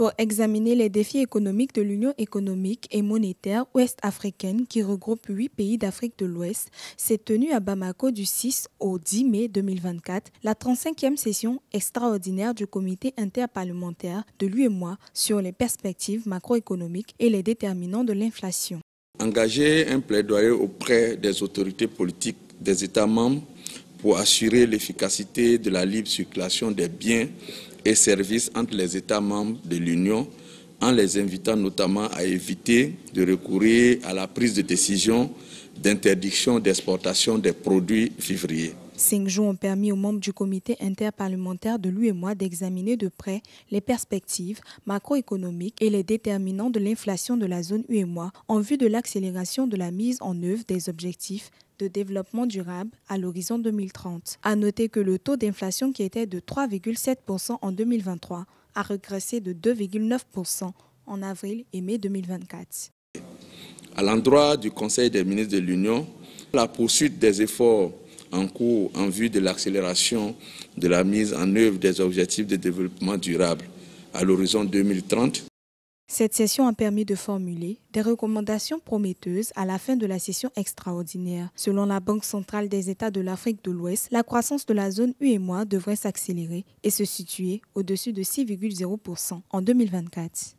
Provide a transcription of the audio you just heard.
pour examiner les défis économiques de l'Union économique et monétaire ouest-africaine qui regroupe huit pays d'Afrique de l'Ouest s'est tenue à Bamako du 6 au 10 mai 2024 la 35e session extraordinaire du comité interparlementaire de l'UEMOA sur les perspectives macroéconomiques et les déterminants de l'inflation. Engager un plaidoyer auprès des autorités politiques des États membres pour assurer l'efficacité de la libre circulation des biens et services entre les États membres de l'Union en les invitant notamment à éviter de recourir à la prise de décision d'interdiction d'exportation des produits vivriers. Cinq jours ont permis aux membres du comité interparlementaire de l'UE d'examiner de près les perspectives macroéconomiques et les déterminants de l'inflation de la zone UEMOA en vue de l'accélération de la mise en œuvre des objectifs de développement durable à l'horizon 2030. A noter que le taux d'inflation qui était de 3,7% en 2023 a regressé de 2,9% en avril et mai 2024. À l'endroit du Conseil des ministres de l'Union, la poursuite des efforts en cours en vue de l'accélération de la mise en œuvre des objectifs de développement durable à l'horizon 2030. Cette session a permis de formuler des recommandations prometteuses à la fin de la session extraordinaire. Selon la Banque centrale des États de l'Afrique de l'Ouest, la croissance de la zone UEMOA devrait s'accélérer et se situer au-dessus de 6,0% en 2024.